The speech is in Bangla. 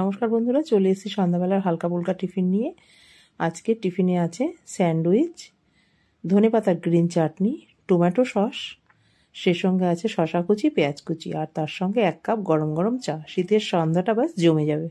নমস্কার বন্ধুরা চলে এসেছি সন্ধ্যাবেলার হালকা পুলকা টিফিন নিয়ে আজকে টিফিনে আছে স্যান্ডউইচ ধনে পাতার গ্রিন চাটনি টমেটো সস সে সঙ্গে আছে শশা কুচি পেঁয়াজ কুচি আর তার সঙ্গে এক কাপ গরম গরম চা শীতের সন্ধ্যাটা বাস জমে যাবে